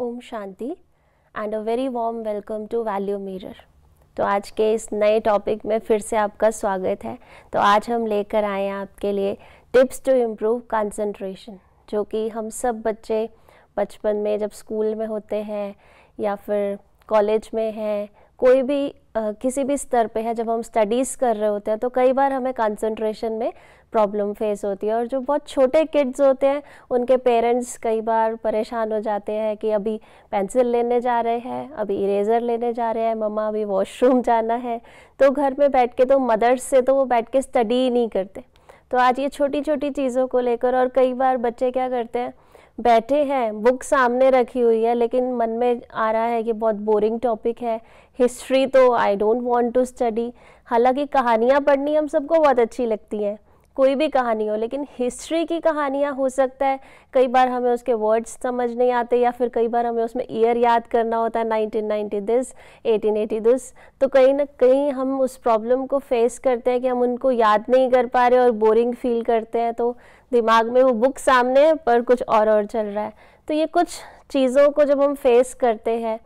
ओम शांति and a very warm welcome to value mirror तो आज के इस नए टॉपिक में फिर से आपका स्वागत है तो आज हम लेकर आए हैं आपके लिए टिप्स टू इम्प्रूव कंसंट्रेशन जो कि हम सब बच्चे बचपन में जब स्कूल में होते हैं या फिर कॉलेज में हैं कोई भी किसी भी स्तर पे है जब हम स्टडीज़ कर रहे होते हैं तो कई बार हमें कंसंट्रेशन में प्रॉब्लम फेस होती है और जो बहुत छोटे किड्स होते हैं उनके पेरेंट्स कई बार परेशान हो जाते हैं कि अभी पेंसिल लेने जा रहे हैं अभी इरेज़र लेने जा रहे हैं मम्मा अभी वॉशरूम जाना है तो घर में बैठ के तो मदर्स से तो वो बैठ के स्टडी ही नहीं करते तो आज ये छोटी छोटी चीज़ों को लेकर और कई बार बच्चे क्या करते हैं बैठे हैं बुक सामने रखी हुई है लेकिन मन में आ रहा है कि बहुत बोरिंग टॉपिक है हिस्ट्री तो I don't want to study हालांकि कहानियाँ पढ़नी हम सबको बहुत अच्छी लगती हैं कोई भी कहानी हो लेकिन हिस्ट्री की कहानियाँ हो सकता है कई बार हमें उसके वर्ड्स समझ नहीं आते या फिर कई बार हमें उसमें ईयर याद करना होता है nineteen ninety this eighteen eighty this तो कहीं ना कहीं हम उस प्रॉब्लम को फेस करते हैं कि हम उनको याद नहीं कर पा रहे और बोरिंग फील करते हैं तो दिमाग में वो बुक सामने है पर कुछ और और चल रहा है तो ये कुछ चीज़ों को जब हम फेस करते हैं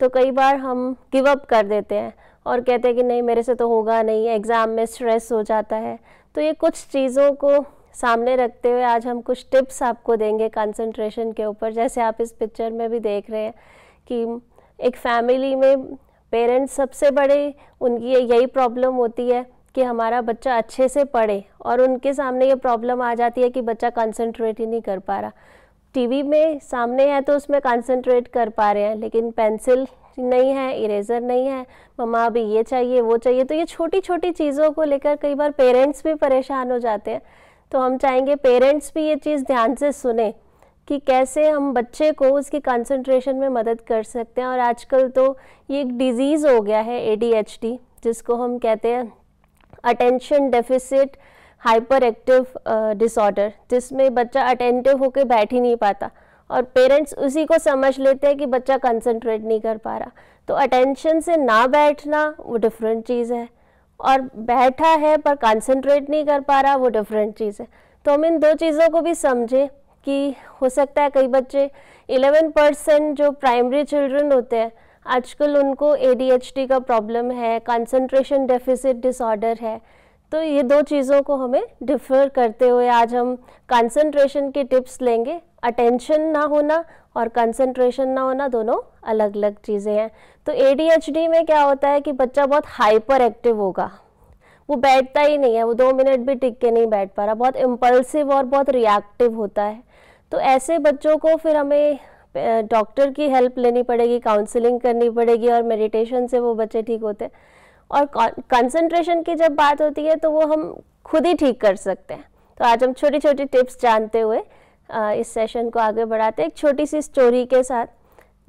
तो कई बार हम गिव अप कर देते हैं और कहते हैं कि नहीं मेरे से तो होगा नहीं एग्ज़ाम में स्ट्रेस हो जाता है तो ये कुछ चीज़ों को सामने रखते हुए आज हम कुछ टिप्स आपको देंगे कंसंट्रेशन के ऊपर जैसे आप इस पिक्चर में भी देख रहे हैं कि एक फैमिली में पेरेंट्स सबसे बड़े उनकी यही प्रॉब्लम होती है कि हमारा बच्चा अच्छे से पढ़े और उनके सामने ये प्रॉब्लम आ जाती है कि बच्चा कंसंट्रेट ही नहीं कर पा रहा टीवी में सामने है तो उसमें कंसंट्रेट कर पा रहे हैं लेकिन पेंसिल नहीं है इरेजर नहीं है मम्मा अभी ये चाहिए वो चाहिए तो ये छोटी छोटी चीज़ों को लेकर कई बार पेरेंट्स भी परेशान हो जाते हैं तो हम चाहेंगे पेरेंट्स भी ये चीज़ ध्यान से सुने कि कैसे हम बच्चे को उसकी कंसंट्रेशन में मदद कर सकते हैं और आजकल तो ये एक डिज़ीज़ हो गया है ए जिसको हम कहते हैं attention deficit hyper active disorder जिसमें बच्चा अटेंटिव होकर बैठ ही नहीं पाता और पेरेंट्स उसी को समझ लेते हैं कि बच्चा कंसंट्रेट नहीं कर पा रहा तो अटेंशन से ना बैठना वो डिफरेंट चीज़ है और बैठा है पर कंसंट्रेट नहीं कर पा रहा वो डिफरेंट चीज़ है तो हम इन दो चीज़ों को भी समझें कि हो सकता है कई बच्चे 11 परसेंट जो प्राइमरी चिल्ड्रन होते हैं आजकल उनको ए का प्रॉब्लम है कंसंट्रेशन डेफिसिट डिसऑर्डर है तो ये दो चीज़ों को हमें डिफर करते हुए आज हम कंसंट्रेशन के टिप्स लेंगे अटेंशन ना होना और कंसंट्रेशन ना होना दोनों अलग अलग चीज़ें हैं तो ए में क्या होता है कि बच्चा बहुत हाइपर एक्टिव होगा वो बैठता ही नहीं है वो दो मिनट भी टिक के नहीं बैठ पा रहा बहुत इम्पल्सिव और बहुत रिएक्टिव होता है तो ऐसे बच्चों को फिर हमें डॉक्टर की हेल्प लेनी पड़ेगी काउंसलिंग करनी पड़ेगी और मेडिटेशन से वो बच्चे ठीक होते हैं और कंसंट्रेशन की जब बात होती है तो वो हम खुद ही ठीक कर सकते हैं तो आज हम छोटी छोटी टिप्स जानते हुए इस सेशन को आगे बढ़ाते एक छोटी सी स्टोरी के साथ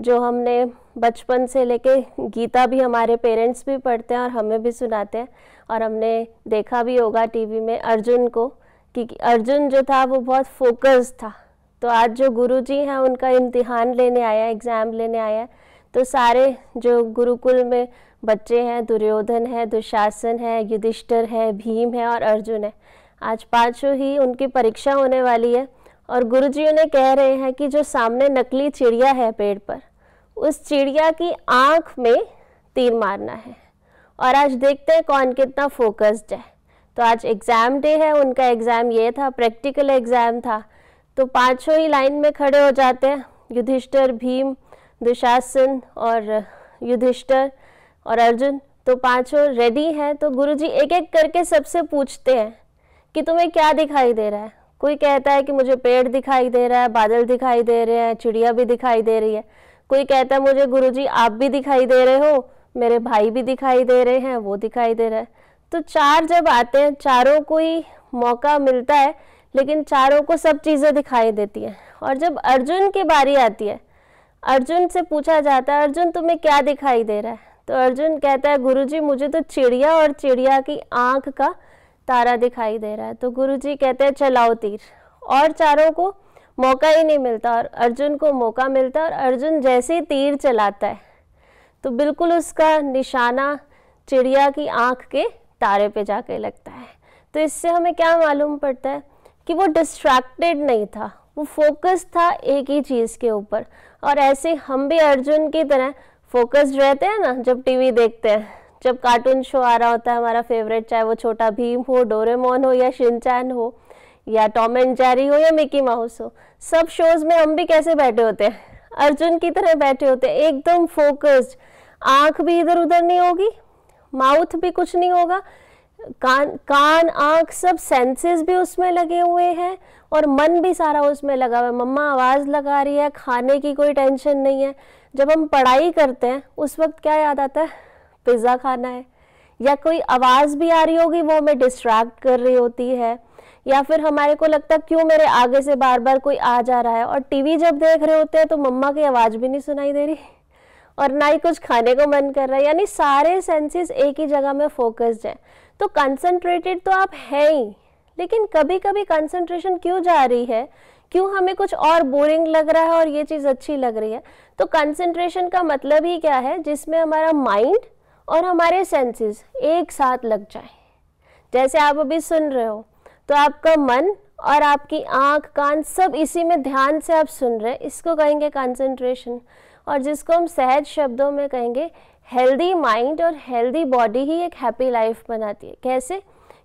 जो हमने बचपन से लेके गीता भी हमारे पेरेंट्स भी पढ़ते हैं और हमें भी सुनाते हैं और हमने देखा भी होगा टीवी में अर्जुन को कि अर्जुन जो था वो बहुत फोकस था तो आज जो गुरु जी हैं उनका इम्तिहान लेने आया एग्ज़ाम लेने आया है तो सारे जो गुरुकुल में बच्चे हैं दुर्योधन है दुशासन है युधिष्ठर है भीम है और अर्जुन है आज पाँचों ही उनकी परीक्षा होने वाली है और गुरु जी उन्हें कह रहे हैं कि जो सामने नकली चिड़िया है पेड़ पर उस चिड़िया की आँख में तीर मारना है और आज देखते हैं कौन कितना फोकस्ड है तो आज एग्ज़ाम डे है उनका एग्ज़ाम ये था प्रैक्टिकल एग्ज़ाम था तो पांचों ही लाइन में खड़े हो जाते हैं युधिष्ठर भीम दुशासन और युधिष्ठर और अर्जुन तो पांचों रेडी हैं तो गुरुजी एक एक करके सबसे पूछते हैं कि तुम्हें क्या दिखाई दे रहा है कोई कहता है कि मुझे पेड़ दिखाई दे रहा है बादल दिखाई दे रहे हैं चिड़िया भी दिखाई दे रही है कोई कहता है मुझे गुरुजी आप भी दिखाई दे रहे हो मेरे भाई भी दिखाई दे रहे हैं वो दिखाई दे रहा है तो चार जब आते हैं चारों को ही मौका मिलता है लेकिन चारों को सब चीज़ें दिखाई देती हैं और जब अर्जुन की बारी आती है अर्जुन से पूछा जाता है अर्जुन तुम्हें क्या दिखाई दे रहा है तो अर्जुन कहता है गुरुजी मुझे तो चिड़िया और चिड़िया की आँख का तारा दिखाई दे रहा है तो गुरु जी कहते हैं चलाओ तीर और चारों को मौका ही नहीं मिलता और अर्जुन को मौका मिलता है और अर्जुन जैसे ही तीर चलाता है तो बिल्कुल उसका निशाना चिड़िया की आँख के तारे पे जाके लगता है तो इससे हमें क्या मालूम पड़ता है कि वो डिस्ट्रैक्टेड नहीं था वो फोकस था एक ही चीज़ के ऊपर और ऐसे हम भी अर्जुन की तरह फोकस्ड रहते हैं ना जब टीवी देखते हैं जब कार्टून शो आ रहा होता है हमारा फेवरेट चाहे वो छोटा भीम हो डोरेमोन हो या शिनचैन हो या टॉम एंड जेरी हो या मिकी माउस हो सब शोज में हम भी कैसे बैठे होते हैं अर्जुन की तरह बैठे होते हैं एकदम फोकस्ड आंख भी इधर उधर नहीं होगी माउथ भी कुछ नहीं होगा कान कान आंख सब सेंसेस भी उसमें लगे हुए हैं और मन भी सारा उसमें लगा हुआ है मम्मा आवाज़ लगा रही है खाने की कोई टेंशन नहीं है जब हम पढ़ाई करते हैं उस वक्त क्या याद आता है पिज़्ज़ा खाना है या कोई आवाज़ भी आ रही होगी वो हमें डिस्ट्रैक्ट कर रही होती है या फिर हमारे को लगता क्यों मेरे आगे से बार बार कोई आ जा रहा है और टीवी जब देख रहे होते हैं तो मम्मा की आवाज़ भी नहीं सुनाई दे रही और ना ही कुछ खाने को मन कर रहा है यानी सारे सेंसेस एक ही जगह में फोकस्ड है तो कंसंट्रेटेड तो आप हैं ही लेकिन कभी कभी कंसंट्रेशन क्यों जा रही है क्यों हमें कुछ और बोरिंग लग रहा है और ये चीज़ अच्छी लग रही है तो कंसनट्रेशन का मतलब ही क्या है जिसमें हमारा माइंड और हमारे सेंसेस एक साथ लग जाए जैसे आप अभी सुन रहे हो तो आपका मन और आपकी आंख कान सब इसी में ध्यान से आप सुन रहे हैं इसको कहेंगे कंसंट्रेशन और जिसको हम सहज शब्दों में कहेंगे हेल्दी माइंड और हेल्दी बॉडी ही एक हैप्पी लाइफ बनाती है कैसे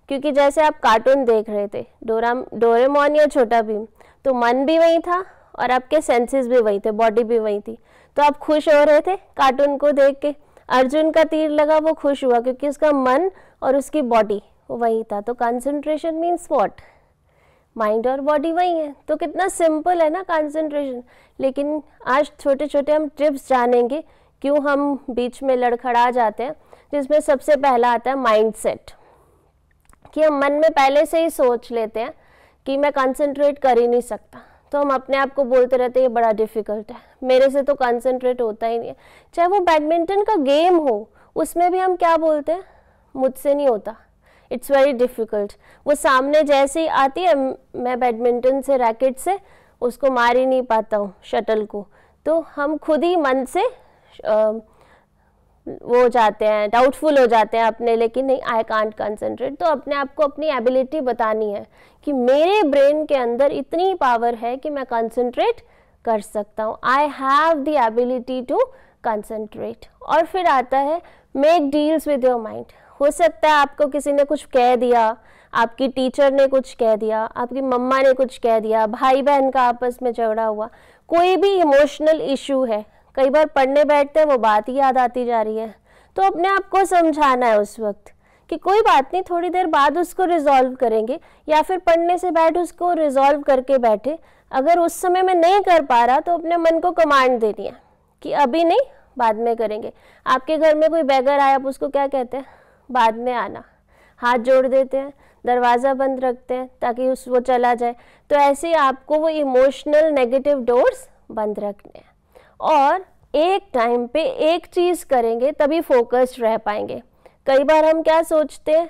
क्योंकि जैसे आप कार्टून देख रहे थे डोराम डोरेमोन या छोटा भीम तो मन भी वहीं था और आपके सेंसेस भी वही थे बॉडी भी वही थी तो आप खुश हो रहे थे कार्टून को देख के अर्जुन का तीर लगा वो खुश हुआ क्योंकि उसका मन और उसकी बॉडी वही था तो कंसंट्रेशन मीन्स वॉट माइंड और बॉडी वही है तो कितना सिंपल है ना कंसंट्रेशन लेकिन आज छोटे छोटे हम टिप्स जानेंगे क्यों हम बीच में लड़खड़ा जाते हैं जिसमें सबसे पहला आता है माइंडसेट कि हम मन में पहले से ही सोच लेते हैं कि मैं कंसंट्रेट कर ही नहीं सकता तो हम अपने आप को बोलते रहते हैं ये बड़ा डिफिकल्ट है मेरे से तो कंसंट्रेट होता ही नहीं है चाहे वो बैडमिंटन का गेम हो उसमें भी हम क्या बोलते हैं मुझसे नहीं होता इट्स वेरी डिफ़िकल्ट वो सामने जैसे ही आती है मैं बैडमिंटन से रैकेट से उसको मार ही नहीं पाता हूँ शटल को तो हम खुद ही मन से आ, वो हो जाते हैं डाउटफुल हो जाते हैं अपने लेकिन नहीं आई कांट कंसनट्रेट तो अपने आप को अपनी एबिलिटी बतानी है कि मेरे ब्रेन के अंदर इतनी पावर है कि मैं कंसनट्रेट कर सकता हूँ I have the ability to concentrate और फिर आता है make deals with your mind हो सकता है आपको किसी ने कुछ कह दिया आपकी टीचर ने कुछ कह दिया आपकी मम्मा ने कुछ कह दिया भाई बहन का आपस में झगड़ा हुआ कोई भी इमोशनल इशू है कई बार पढ़ने बैठते हैं वो बात ही याद आती जा रही है तो अपने आप को समझाना है उस वक्त कि कोई बात नहीं थोड़ी देर बाद उसको रिजॉल्व करेंगे या फिर पढ़ने से बैठ उसको रिजॉल्व करके बैठे अगर उस समय में नहीं कर पा रहा तो अपने मन को कमांड दे दिया कि अभी नहीं बाद में करेंगे आपके घर में कोई बैगर आया आप उसको क्या कहते हैं बाद में आना हाथ जोड़ देते हैं दरवाज़ा बंद रखते हैं ताकि उस वो चला जाए तो ऐसे ही आपको वो इमोशनल नेगेटिव डोर्स बंद रखने हैं और एक टाइम पे एक चीज़ करेंगे तभी फोकस्ड रह पाएंगे कई बार हम क्या सोचते हैं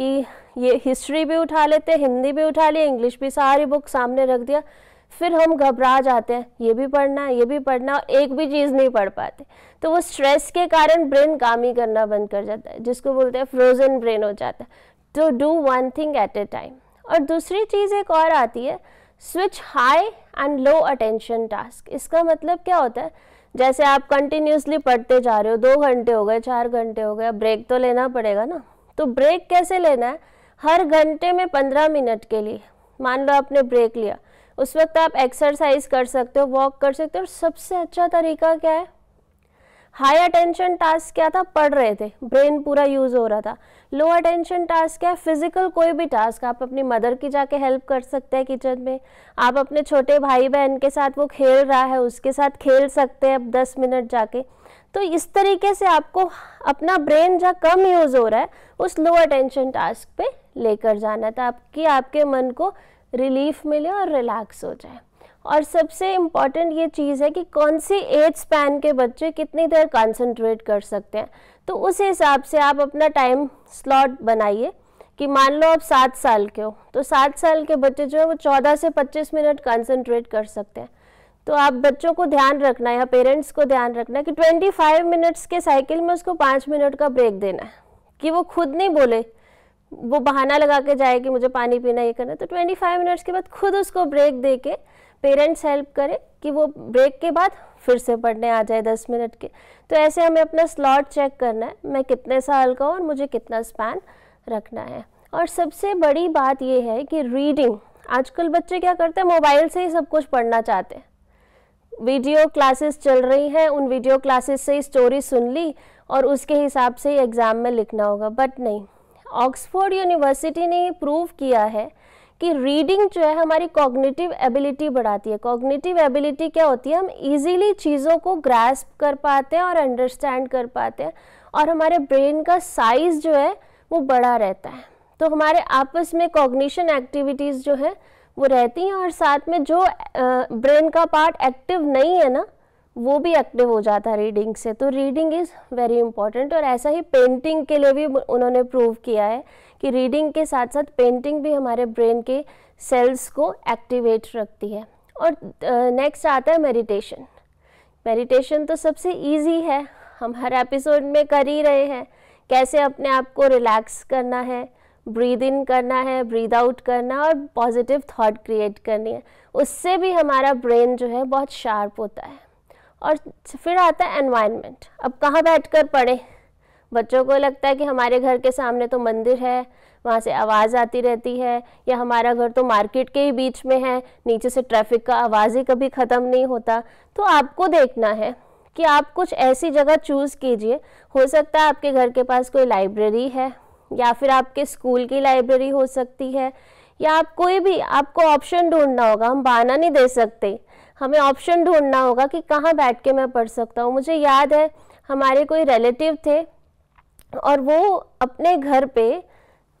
कि ये हिस्ट्री भी उठा लेते हैं हिंदी भी उठा लिया इंग्लिश भी सारी बुक सामने रख दिया फिर हम घबरा जाते हैं ये भी पढ़ना है ये भी पढ़ना और एक भी चीज़ नहीं पढ़ पाते तो वो स्ट्रेस के कारण ब्रेन काम ही करना बंद कर जाता है जिसको बोलते हैं फ्रोजन ब्रेन हो जाता है तो do one thing at a time और दूसरी चीज़ एक और आती है switch high and low attention task इसका मतलब क्या होता है जैसे आप कंटिन्यूसली पढ़ते जा रहे हो दो घंटे हो गए चार घंटे हो गए ब्रेक तो लेना पड़ेगा ना तो ब्रेक कैसे लेना है हर घंटे में पंद्रह मिनट के लिए मान लो आपने ब्रेक लिया उस वक्त आप एक्सरसाइज कर सकते हो वॉक कर सकते हो और सबसे अच्छा तरीका क्या है हाई अटेंशन टास्क क्या था पढ़ रहे थे ब्रेन पूरा यूज हो रहा था लो अटेंशन टास्क क्या है फिजिकल कोई भी टास्क आप अपनी मदर की जाके हेल्प कर सकते हैं किचन में आप अपने छोटे भाई बहन के साथ वो खेल रहा है उसके साथ खेल सकते हैं अब दस मिनट जाके तो इस तरीके से आपको अपना ब्रेन जहाँ कम यूज़ हो रहा है उस लो अटेंशन टास्क पे लेकर जाना था आपकी आपके मन को रिलीफ मिले और रिलैक्स हो जाए और सबसे इम्पॉर्टेंट ये चीज़ है कि कौन सी एज स्पैन के बच्चे कितनी देर कंसंट्रेट कर सकते हैं तो उस हिसाब से आप अपना टाइम स्लॉट बनाइए कि मान लो आप सात साल के हो तो सात साल के बच्चे जो है वो चौदह से पच्चीस मिनट कंसंट्रेट कर सकते हैं तो आप बच्चों को ध्यान रखना है या पेरेंट्स को ध्यान रखना है कि ट्वेंटी फाइव मिनट्स के साइकिल में उसको पाँच मिनट का ब्रेक देना है कि वो खुद नहीं बोले वो बहाना लगा के जाए कि मुझे पानी पीना ये करना तो ट्वेंटी फाइव मिनट्स के बाद खुद उसको ब्रेक दे के पेरेंट्स हेल्प करें कि वो ब्रेक के बाद फिर से पढ़ने आ जाए दस मिनट के तो ऐसे हमें अपना स्लॉट चेक करना है मैं कितने साल का हूँ और मुझे कितना स्पैन रखना है और सबसे बड़ी बात ये है कि रीडिंग आजकल बच्चे क्या करते हैं मोबाइल से ही सब कुछ पढ़ना चाहते हैं वीडियो क्लासेस चल रही हैं उन वीडियो क्लासेस से ही स्टोरी सुन ली और उसके हिसाब से ही एग्ज़ाम में लिखना होगा बट नहीं ऑक्सफोर्ड यूनिवर्सिटी ने ये प्रूव किया है कि रीडिंग जो है हमारी कॉग्निटिव एबिलिटी बढ़ाती है कॉग्निटिव एबिलिटी क्या होती है हम इजीली चीज़ों को ग्रैस्प कर पाते हैं और अंडरस्टैंड कर पाते हैं और हमारे ब्रेन का साइज जो है वो बड़ा रहता है तो हमारे आपस में कॉग्निशन एक्टिविटीज़ जो है वो रहती हैं और साथ में जो ब्रेन का पार्ट एक्टिव नहीं है ना वो भी एक्टिव हो जाता है रीडिंग से तो रीडिंग इज़ वेरी इंपॉर्टेंट और ऐसा ही पेंटिंग के लिए भी उन्होंने प्रूव किया है कि रीडिंग के साथ साथ पेंटिंग भी हमारे ब्रेन के सेल्स को एक्टिवेट रखती है और नेक्स्ट आता है मेडिटेशन मेडिटेशन तो सबसे इजी है हम हर एपिसोड में कर ही रहे हैं कैसे अपने आप को रिलैक्स करना है ब्रीद इन करना है ब्रीद आउट करना और पॉजिटिव थॉट क्रिएट करनी है उससे भी हमारा ब्रेन जो है बहुत शार्प होता है और फिर आता है एनवायरनमेंट अब कहाँ बैठ कर पढ़ें बच्चों को लगता है कि हमारे घर के सामने तो मंदिर है वहाँ से आवाज़ आती रहती है या हमारा घर तो मार्केट के ही बीच में है नीचे से ट्रैफिक का आवाज़ ही कभी ख़त्म नहीं होता तो आपको देखना है कि आप कुछ ऐसी जगह चूज़ कीजिए हो सकता है आपके घर के पास कोई लाइब्रेरी है या फिर आपके स्कूल की लाइब्रेरी हो सकती है या आप कोई भी आपको ऑप्शन ढूंढना होगा हम बहाना नहीं दे सकते हमें ऑप्शन ढूंढना होगा कि कहाँ बैठ के मैं पढ़ सकता हूँ मुझे याद है हमारे कोई रिलेटिव थे और वो अपने घर पे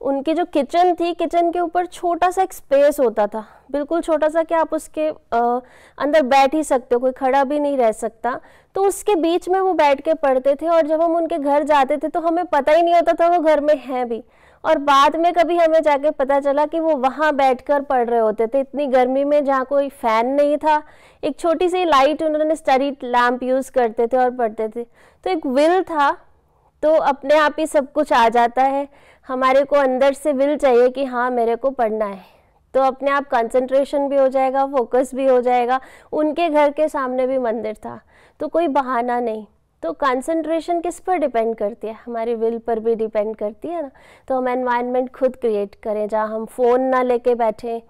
उनकी जो किचन थी किचन के ऊपर छोटा सा एक स्पेस होता था बिल्कुल छोटा सा कि आप उसके आ, अंदर बैठ ही सकते हो कोई खड़ा भी नहीं रह सकता तो उसके बीच में वो बैठ के पढ़ते थे और जब हम उनके घर जाते थे तो हमें पता ही नहीं होता था वो घर में हैं भी और बाद में कभी हमें जाके पता चला कि वो वहाँ बैठ पढ़ रहे होते थे इतनी गर्मी में जहाँ कोई फ़ैन नहीं था एक छोटी सी लाइट उन्होंने स्टडी लैम्प यूज़ करते थे और पढ़ते थे तो एक विल था तो अपने आप ही सब कुछ आ जाता है हमारे को अंदर से विल चाहिए कि हाँ मेरे को पढ़ना है तो अपने आप कंसंट्रेशन भी हो जाएगा फोकस भी हो जाएगा उनके घर के सामने भी मंदिर था तो कोई बहाना नहीं तो कंसंट्रेशन किस पर डिपेंड करती है हमारे विल पर भी डिपेंड करती है ना तो हम एनवायरनमेंट खुद क्रिएट करें जहाँ हम फ़ोन ना लेके बैठें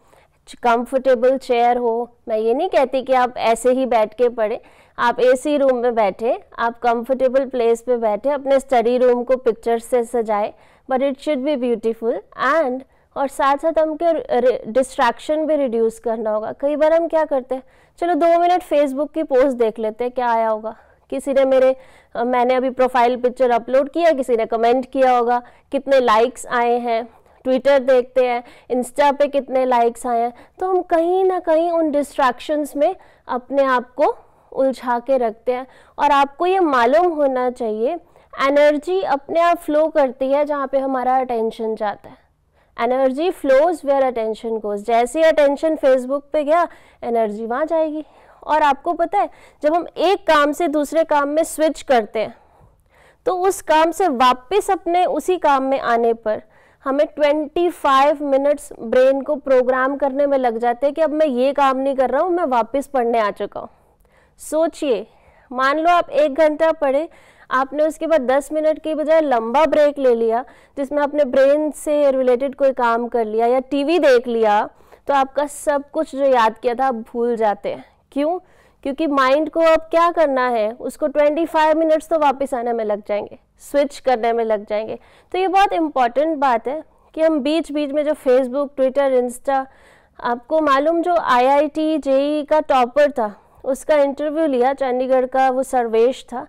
कंफर्टेबल चेयर हो मैं ये नहीं कहती कि आप ऐसे ही बैठ के पढ़ें आप एसी रूम में बैठे आप कंफर्टेबल प्लेस पे बैठे अपने स्टडी रूम को पिक्चर्स से सजाए but it should be beautiful and और साथ साथ हम क्या डिस्ट्रैक्शन भी रिड्यूस करना होगा कई बार हम क्या करते हैं चलो दो मिनट फेसबुक की पोस्ट देख लेते हैं क्या आया होगा किसी ने मेरे मैंने अभी प्रोफाइल पिक्चर अपलोड किया किसी ने कमेंट किया होगा कितने लाइक्स आए हैं ट्विटर देखते हैं इंस्टा पे कितने लाइक्स आए हैं तो हम कहीं ना कहीं उन डिस्ट्रैक्शंस में अपने आप को उलझा के रखते हैं और आपको ये मालूम होना चाहिए एनर्जी अपने आप फ्लो करती है जहाँ पे हमारा अटेंशन जाता है energy flows where attention goes जैसे अटेंशन फेसबुक पे गया एनर्जी वहाँ जाएगी और आपको पता है जब हम एक काम से दूसरे काम में स्विच करते हैं तो उस काम से वापस अपने उसी काम में आने पर हमें 25 मिनट्स ब्रेन को प्रोग्राम करने में लग जाते हैं कि अब मैं ये काम नहीं कर रहा हूँ मैं वापस पढ़ने आ चुका हूँ सोचिए मान लो आप एक घंटा पढ़े आपने उसके बाद दस मिनट के बजाय लंबा ब्रेक ले लिया जिसमें आपने ब्रेन से रिलेटेड कोई काम कर लिया या टीवी देख लिया तो आपका सब कुछ जो याद किया था आप भूल जाते हैं क्यों क्योंकि माइंड को अब क्या करना है उसको 25 मिनट्स तो वापस आने में लग जाएंगे स्विच करने में लग जाएंगे तो ये बहुत इम्पॉर्टेंट बात है कि हम बीच बीच में जो फेसबुक ट्विटर इंस्टा आपको मालूम जो आई आई e e का टॉपर था उसका इंटरव्यू लिया चंडीगढ़ का वो सर्वेश था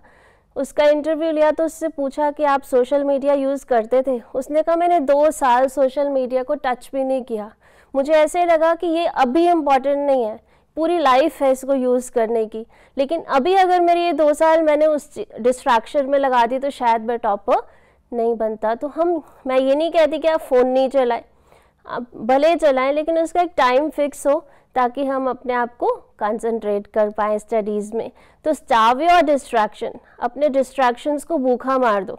उसका इंटरव्यू लिया तो उससे पूछा कि आप सोशल मीडिया यूज़ करते थे उसने कहा मैंने दो साल सोशल मीडिया को टच भी नहीं किया मुझे ऐसे लगा कि ये अभी इम्पॉर्टेंट नहीं है पूरी लाइफ है इसको यूज़ करने की लेकिन अभी अगर मेरे ये दो साल मैंने उस डिस्ट्रैक्शन में लगा दी तो शायद मैं टॉपर नहीं बनता तो हम मैं ये नहीं कहती कि आप फ़ोन नहीं चलाएं आप भले चलाएं लेकिन उसका एक टाइम फिक्स हो ताकि हम अपने आप को कंसंट्रेट कर पाए स्टडीज़ में तो स्टाव योर डिस्ट्रैक्शन अपने डिस्ट्रैक्शंस को भूखा मार दो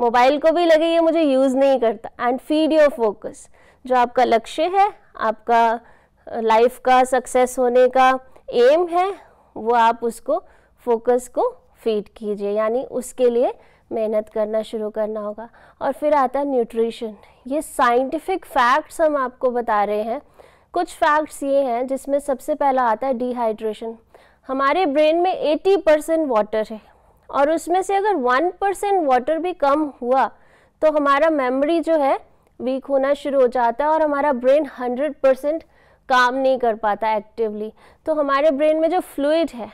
मोबाइल को भी लगे ये मुझे यूज़ नहीं करता एंड फीड योर फोकस जो आपका लक्ष्य है आपका लाइफ का सक्सेस होने का एम है वो आप उसको फोकस को फीड कीजिए यानी उसके लिए मेहनत करना शुरू करना होगा और फिर आता है न्यूट्रिशन ये साइंटिफिक फैक्ट्स हम आपको बता रहे हैं कुछ फैक्ट्स ये हैं जिसमें सबसे पहला आता है डिहाइड्रेशन हमारे ब्रेन में 80 परसेंट वाटर है और उसमें से अगर 1 परसेंट वाटर भी कम हुआ तो हमारा मेमोरी जो है वीक होना शुरू हो जाता है और हमारा ब्रेन 100 परसेंट काम नहीं कर पाता एक्टिवली तो हमारे ब्रेन में जो फ्लूड है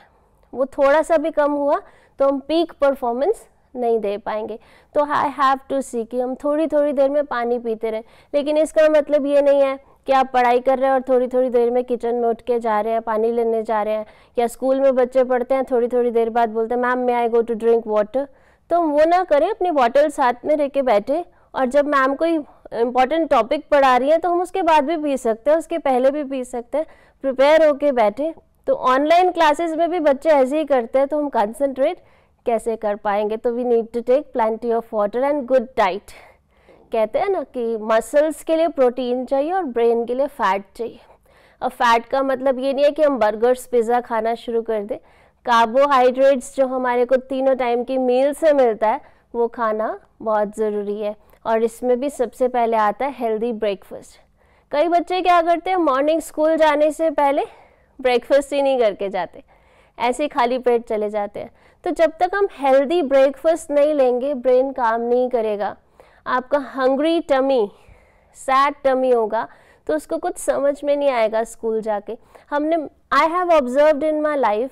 वो थोड़ा सा भी कम हुआ तो हम पीक परफॉर्मेंस नहीं दे पाएंगे तो आई हैव टू सी कि हम थोड़ी थोड़ी देर में पानी पीते रहें लेकिन इसका मतलब ये नहीं है कि आप पढ़ाई कर रहे हैं और थोड़ी थोड़ी देर में किचन में उठ के जा रहे हैं पानी लेने जा रहे हैं या स्कूल में बच्चे पढ़ते हैं थोड़ी थोड़ी देर बाद बोलते हैं मैम मैं I go to drink water तो वो ना करें अपनी बॉटल साथ में लेके बैठे और जब मैम कोई इम्पॉर्टेंट टॉपिक पढ़ा रही है तो हम उसके बाद भी पी सकते हैं उसके पहले भी पी सकते हैं प्रिपेयर होके बैठे तो ऑनलाइन क्लासेस में भी बच्चे ऐसे ही करते हैं तो हम कंसनट्रेट कैसे कर पाएंगे तो we need to take plenty of water and good diet कहते हैं ना कि मसल्स के लिए प्रोटीन चाहिए और ब्रेन के लिए फ़ैट चाहिए और फ़ैट का मतलब ये नहीं है कि हम बर्गर्स पिज़्ज़ा खाना शुरू कर दें कार्बोहाइड्रेट्स जो हमारे को तीनों टाइम की मील से मिलता है वो खाना बहुत ज़रूरी है और इसमें भी सबसे पहले आता है हेल्दी ब्रेकफास्ट कई बच्चे क्या करते हैं मॉर्निंग स्कूल जाने से पहले ब्रेकफास्ट ही नहीं करके जाते ऐसे खाली पेट चले जाते हैं तो जब तक हम हेल्दी ब्रेकफास्ट नहीं लेंगे ब्रेन काम नहीं करेगा आपका हंग्री टमी सैड टमी होगा तो उसको कुछ समझ में नहीं आएगा स्कूल जाके हमने I have observe in my life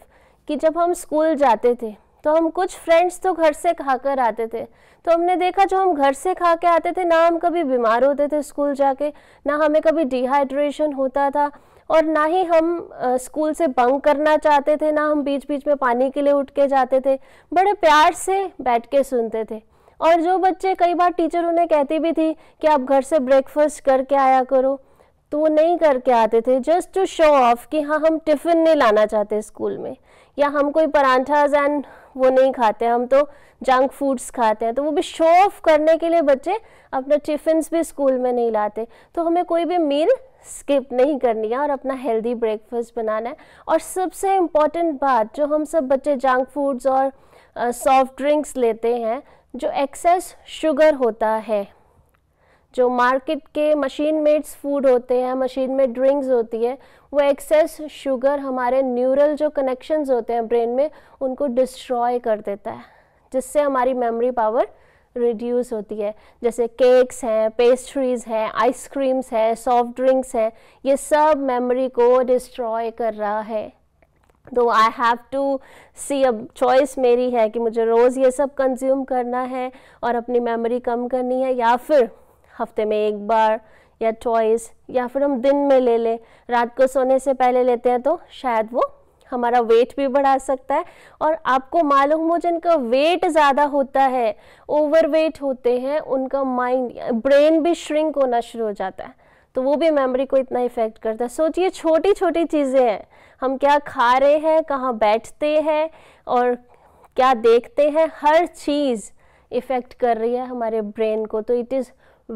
कि जब हम स्कूल जाते थे तो हम कुछ फ्रेंड्स तो घर से खा कर आते थे तो हमने देखा जो हम घर से खा के आते थे ना हम कभी बीमार होते थे स्कूल जाके ना हमें कभी डिहाइड्रेशन होता था और ना ही हम स्कूल से बंक करना चाहते थे ना हम बीच बीच में पानी के लिए उठ के जाते थे बड़े प्यार से बैठ के सुनते थे और जो बच्चे कई बार टीचर उन्हें कहती भी थी कि आप घर से ब्रेकफास्ट करके आया करो तो वो नहीं करके आते थे जस्ट टू शो ऑफ कि हाँ हम टिफ़िन नहीं लाना चाहते स्कूल में या हम कोई परांठाज एंड वो नहीं खाते हम तो जंक फूड्स खाते हैं तो वो भी शो ऑफ करने के लिए बच्चे अपने टिफ़िन भी स्कूल में नहीं लाते तो हमें कोई भी मील स्किप नहीं करनी है और अपना हेल्दी ब्रेकफास्ट बनाना है और सबसे इम्पॉर्टेंट बात जो हम सब बच्चे जंक फूड्स और सॉफ्ट uh, ड्रिंक्स लेते हैं जो एक्सेस शुगर होता है जो मार्केट के मशीन मेड्स फूड होते हैं मशीन में ड्रिंक्स होती है वो एक्सेस शुगर हमारे न्यूरल जो कनेक्शंस होते हैं ब्रेन में उनको डिस्ट्रॉय कर देता है जिससे हमारी मेमोरी पावर रिड्यूस होती है जैसे केक्स हैं पेस्ट्रीज हैं आइसक्रीम्स हैं सॉफ्ट ड्रिंक्स हैं ये सब मेमोरी को डिस्ट्रॉय कर रहा है तो आई हैव टू सी अब चॉइस मेरी है कि मुझे रोज़ ये सब कंज्यूम करना है और अपनी मेमोरी कम करनी है या फिर हफ्ते में एक बार या चॉइस या फिर हम दिन में ले लें रात को सोने से पहले लेते हैं तो शायद वो हमारा वेट भी बढ़ा सकता है और आपको मालूम हो जिनका वेट ज़्यादा होता है ओवर वेट होते हैं उनका माइंड ब्रेन भी श्रिंक होना शुरू हो जाता है तो वो भी मेमोरी को इतना इफ़ेक्ट करता है सोचिए छोटी छोटी चीज़ें हैं हम क्या खा रहे हैं कहाँ बैठते हैं और क्या देखते हैं हर चीज़ इफ़ेक्ट कर रही है हमारे ब्रेन को तो it is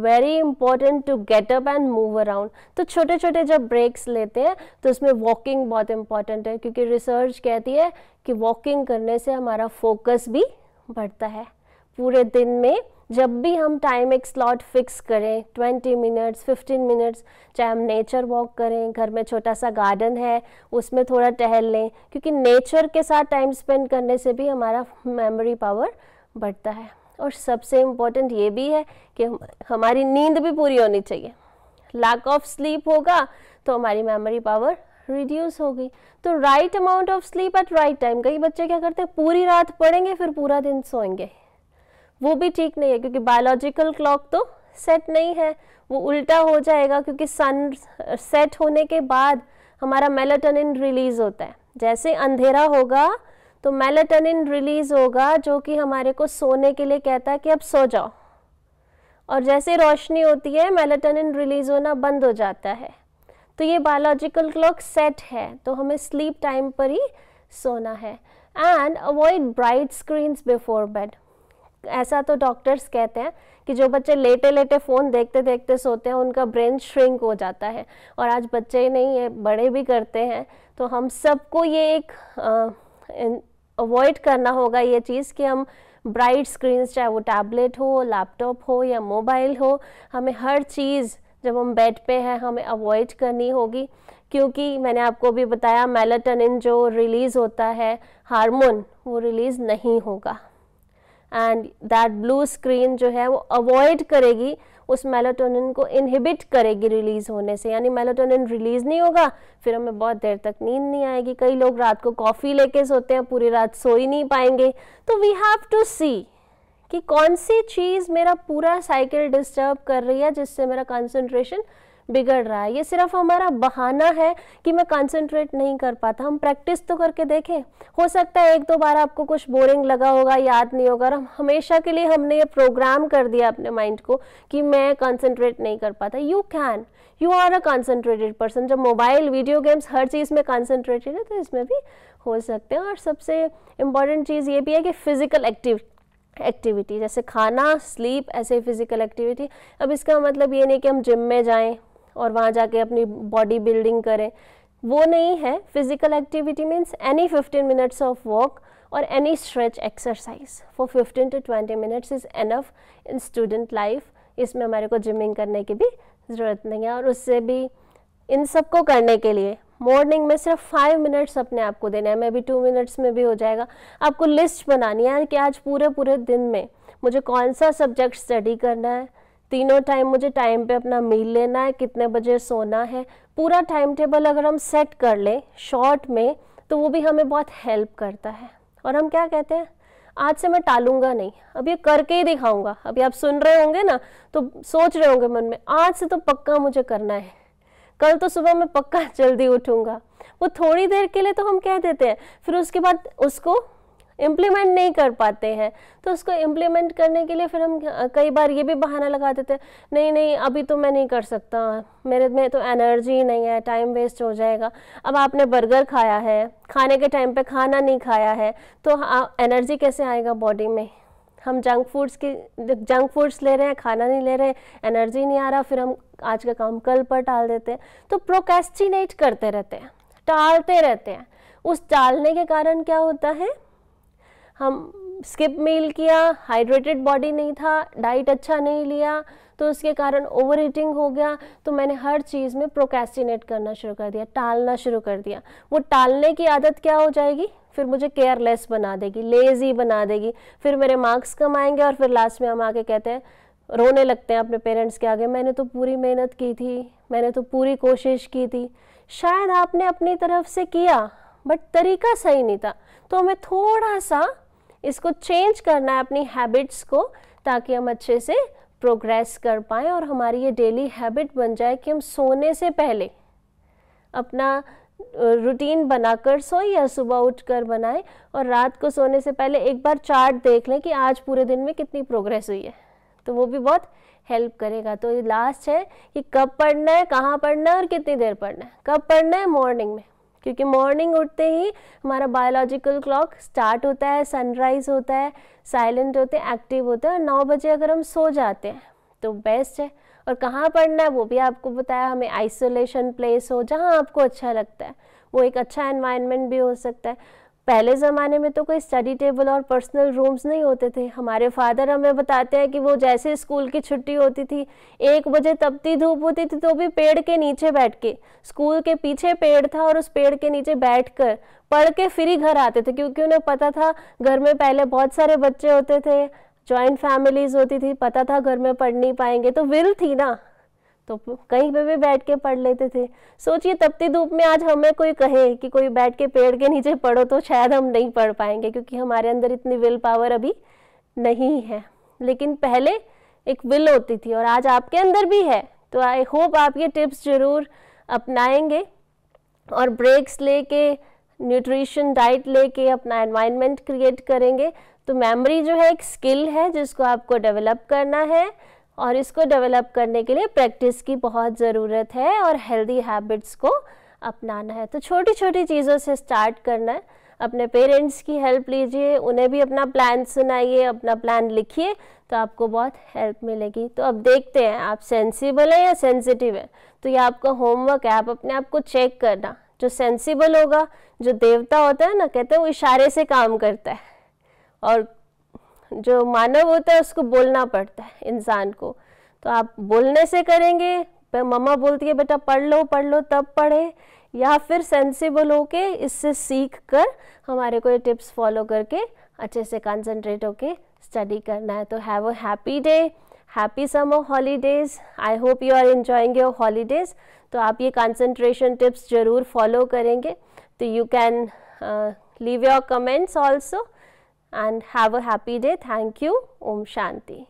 very important to get up and move around तो छोटे छोटे जब ब्रेक्स लेते हैं तो उसमें वॉकिंग बहुत इंपॉर्टेंट है क्योंकि रिसर्च कहती है कि वॉकिंग करने से हमारा फोकस भी बढ़ता है पूरे दिन में जब भी हम टाइम एक स्लॉट फिक्स करें 20 मिनट्स 15 मिनट्स चाहे हम नेचर वॉक करें घर में छोटा सा गार्डन है उसमें थोड़ा टहल लें क्योंकि नेचर के साथ टाइम स्पेंड करने से भी हमारा मेमोरी पावर बढ़ता है और सबसे इम्पोर्टेंट ये भी है कि हमारी नींद भी पूरी होनी चाहिए लैक ऑफ स्लीप होगा तो हमारी मेमोरी पावर रिड्यूस होगी तो right amount of sleep at right time कई बच्चे क्या करते हैं पूरी रात पढ़ेंगे फिर पूरा दिन सोएंगे वो भी ठीक नहीं है क्योंकि बायोलॉजिकल क्लॉक तो सेट नहीं है वो उल्टा हो जाएगा क्योंकि सन सेट होने के बाद हमारा मेलाटोनिन रिलीज होता है जैसे अंधेरा होगा तो मेलाटोनिन रिलीज होगा जो कि हमारे को सोने के लिए कहता है कि अब सो जाओ और जैसे रोशनी होती है मेलाटोनिन रिलीज होना बंद हो जाता है तो ये बायोलॉजिकल क्लॉक सेट है तो हमें स्लीप टाइम पर ही सोना है and avoid bright screens before bed ऐसा तो डॉक्टर्स कहते हैं कि जो बच्चे लेटे लेटे फ़ोन देखते देखते सोते हैं उनका ब्रेन श्रिंक हो जाता है और आज बच्चे ही नहीं है बड़े भी करते हैं तो हम सबको ये एक अवॉइड करना होगा ये चीज़ कि हम ब्राइट स्क्रीन चाहे वो टैबलेट हो लैपटॉप हो या मोबाइल हो हमें हर चीज़ जब हम बेड पे हैं हमें अवॉइड करनी होगी क्योंकि मैंने आपको भी बताया मेलाटोनिन जो रिलीज़ होता है हार्मोन वो रिलीज़ नहीं होगा एंड दैट ब्लू स्क्रीन जो है वो अवॉइड करेगी उस मेलाटोनिन को इनहिबिट करेगी रिलीज़ होने से यानी मेलाटोनिन रिलीज़ नहीं होगा फिर हमें बहुत देर तक नींद नहीं आएगी कई लोग रात को कॉफ़ी लेके सोते हैं पूरी रात सो ही नहीं पाएंगे तो वी हैव टू सी कि कौन सी चीज़ मेरा पूरा साइकिल डिस्टर्ब कर रही है जिससे मेरा कंसंट्रेशन बिगड़ रहा है ये सिर्फ हमारा बहाना है कि मैं कंसंट्रेट नहीं कर पाता हम प्रैक्टिस तो करके देखें हो सकता है एक दो बार आपको कुछ बोरिंग लगा होगा याद नहीं होगा और हम हमेशा के लिए हमने ये प्रोग्राम कर दिया अपने माइंड को कि मैं कंसंट्रेट नहीं कर पाता you can you are a concentrated person जब मोबाइल वीडियो गेम्स हर चीज़ में कंसनट्रेटेड है तो इसमें भी हो सकते हैं और सबसे इम्पॉर्टेंट चीज़ ये भी है कि फिज़िकल एक्टिव एक्टिविटी जैसे खाना स्लीप ऐसे फिज़िकल एक्टिविटी अब इसका मतलब ये नहीं कि हम जिम में जाएं और वहाँ जाके अपनी बॉडी बिल्डिंग करें वो नहीं है physical activity means any 15 minutes of walk और any stretch exercise for 15 to 20 minutes is enough in student life इसमें हमारे को जिमिंग करने की भी ज़रूरत नहीं है और उससे भी इन सबको करने के लिए मॉर्निंग में सिर्फ फाइव मिनट्स अपने आप को देना है मे बी टू मिनट्स में भी हो जाएगा आपको लिस्ट बनानी है कि आज पूरे पूरे दिन में मुझे कौन सा सब्जेक्ट स्टडी करना है तीनों टाइम मुझे टाइम पे अपना मील लेना है कितने बजे सोना है पूरा टाइम टेबल अगर हम सेट कर लें शॉर्ट में तो वो भी हमें बहुत हेल्प करता है और हम क्या कहते हैं आज से मैं टालूंगा नहीं अब ये करके ही दिखाऊंगा अभी आप सुन रहे होंगे ना तो सोच रहे होंगे मन में आज से तो पक्का मुझे करना है कल तो सुबह मैं पक्का जल्दी उठूंगा वो थोड़ी देर के लिए तो हम कह देते हैं फिर उसके बाद उसको इम्प्लीमेंट नहीं कर पाते हैं तो उसको इम्प्लीमेंट करने के लिए फिर हम कई बार ये भी बहाना लगा देते हैं नहीं नहीं अभी तो मैं नहीं कर सकता मेरे में तो एनर्जी ही नहीं है टाइम वेस्ट हो जाएगा अब आपने बर्गर खाया है खाने के टाइम पे खाना नहीं खाया है तो एनर्जी कैसे आएगा बॉडी में हम जंक फूड्स की जंक फूड्स ले रहे हैं खाना नहीं ले रहे हैं एनर्जी नहीं आ रहा फिर हम आज का काम कल पर टाल देते हैं तो प्रोकेस्टिनेट करते रहते हैं टालते रहते हैं उस टालने के कारण क्या होता है हम स्किप मील किया हाइड्रेटेड बॉडी नहीं था डाइट अच्छा नहीं लिया तो उसके कारण ओवर ईटिंग हो गया तो मैंने हर चीज़ में प्रोकेस्टिनेट करना शुरू कर दिया टालना शुरू कर दिया वो टालने की आदत क्या हो जाएगी फिर मुझे केयरलेस बना देगी लेज़ी बना देगी फिर मेरे मार्क्स कम आएंगे और फिर लास्ट में हम आके कहते हैं रोने लगते हैं अपने पेरेंट्स के आगे मैंने तो पूरी मेहनत की थी मैंने तो पूरी कोशिश की थी शायद आपने अपनी तरफ से किया बट तरीका सही नहीं था तो हमें थोड़ा सा इसको चेंज करना है अपनी हैबिट्स को ताकि हम अच्छे से प्रोग्रेस कर पाएँ और हमारी ये डेली हैबिट बन जाए कि हम सोने से पहले अपना रूटीन बनाकर सोए या सुबह उठकर बनाए और रात को सोने से पहले एक बार चार्ट देख लें कि आज पूरे दिन में कितनी प्रोग्रेस हुई है तो वो भी बहुत हेल्प करेगा तो ये लास्ट है कि कब पढ़ना है कहाँ पढ़ना है और कितनी देर पढ़ना है कब पढ़ना है मॉर्निंग में क्योंकि मॉर्निंग उठते ही हमारा बायोलॉजिकल क्लॉक स्टार्ट होता है सनराइज होता है साइलेंट होते हैं एक्टिव होते हैं और नौ बजे अगर हम सो जाते हैं तो बेस्ट है और कहाँ पढ़ना है वो भी आपको बताया हमें आइसोलेशन प्लेस हो जहाँ आपको अच्छा लगता है वो एक अच्छा एनवायरनमेंट भी हो सकता है पहले ज़माने में तो कोई स्टडी टेबल और पर्सनल रूम्स नहीं होते थे हमारे फादर हमें बताते हैं कि वो जैसे स्कूल की छुट्टी होती थी एक बजे तपती धूप होती थी तो भी पेड़ के नीचे बैठ के स्कूल के पीछे पेड़ था और उस पेड़ के नीचे बैठकर पढ़ के फिर ही घर आते थे क्योंकि उन्हें पता था घर में पहले बहुत सारे बच्चे होते थे जॉइंट फैमिलीज होती थी पता था घर में पढ़ नहीं पाएंगे तो विल थी ना तो कहीं पे भी बैठ के पढ़ लेते थे सोचिए तपती धूप में आज हमें कोई कहे कि कोई बैठ के पेड़ के नीचे पढ़ो तो शायद हम नहीं पढ़ पाएंगे क्योंकि हमारे अंदर इतनी विल पावर अभी नहीं है लेकिन पहले एक विल होती थी और आज आपके अंदर भी है तो आई होप आप ये टिप्स ज़रूर अपनाएंगे और ब्रेक्स लेके न्यूट्रिशन डाइट लेके अपना एनवायरनमेंट क्रिएट करेंगे तो मेमोरी जो है एक स्किल है जिसको आपको डेवलप करना है और इसको डेवलप करने के लिए प्रैक्टिस की बहुत ज़रूरत है और हेल्दी हैबिट्स को अपनाना है तो छोटी छोटी चीज़ों से स्टार्ट करना है अपने पेरेंट्स की हेल्प लीजिए उन्हें भी अपना प्लान सुनाइए अपना प्लान लिखिए तो आपको बहुत हेल्प मिलेगी तो अब देखते हैं आप सेंसिबल हैं या सेंसिटिव हैं तो ये आपका होमवर्क है आप अपने आप को चेक करना जो सेंसिबल होगा जो देवता होता है ना कहते हैं वो इशारे से काम करता है और जो मानव होता है उसको बोलना पड़ता है इंसान को तो आप बोलने से करेंगे मम्मा बोलती है बेटा पढ़ लो पढ़ लो तब पढ़े या फिर सेंसिबल होके इससे सीख कर हमारे को ये टिप्स फॉलो करके अच्छे से कंसंट्रेट होके स्टडी करना है तो have a happy day happy summer holidays I hope you are enjoying your holidays तो आप ये कंसंट्रेशन टिप्स ज़रूर फॉलो करेंगे तो you can leave your comments also and have a happy day. Thank you. Om Shanti.